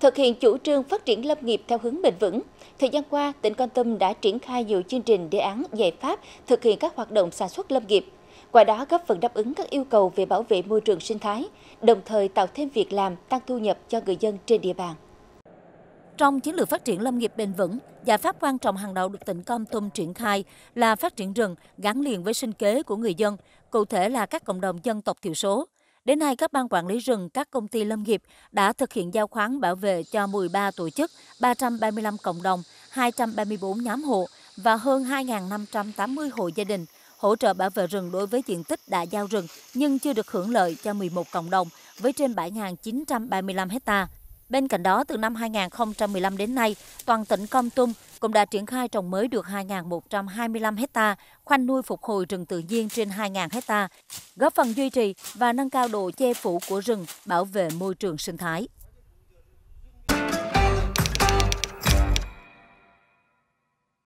Thực hiện chủ trương phát triển lâm nghiệp theo hướng bền vững, thời gian qua, tỉnh Kon Tum đã triển khai nhiều chương trình đề án giải pháp thực hiện các hoạt động sản xuất lâm nghiệp. Qua đó góp phần đáp ứng các yêu cầu về bảo vệ môi trường sinh thái, đồng thời tạo thêm việc làm, tăng thu nhập cho người dân trên địa bàn. Trong chiến lược phát triển lâm nghiệp bền vững, giải pháp quan trọng hàng đầu được tỉnh Kon Tum triển khai là phát triển rừng gắn liền với sinh kế của người dân, cụ thể là các cộng đồng dân tộc thiểu số. Đến nay, các ban quản lý rừng, các công ty lâm nghiệp đã thực hiện giao khoán bảo vệ cho 13 tổ chức, 335 cộng đồng, 234 nhóm hộ và hơn 2.580 hộ gia đình hỗ trợ bảo vệ rừng đối với diện tích đã giao rừng nhưng chưa được hưởng lợi cho 11 cộng đồng với trên 7.935 hectare. Bên cạnh đó, từ năm 2015 đến nay, toàn tỉnh Con Tum cũng đã triển khai trồng mới được 2.125 hecta, khoanh nuôi phục hồi rừng tự nhiên trên 2.000 hecta, góp phần duy trì và nâng cao độ che phủ của rừng, bảo vệ môi trường sinh thái.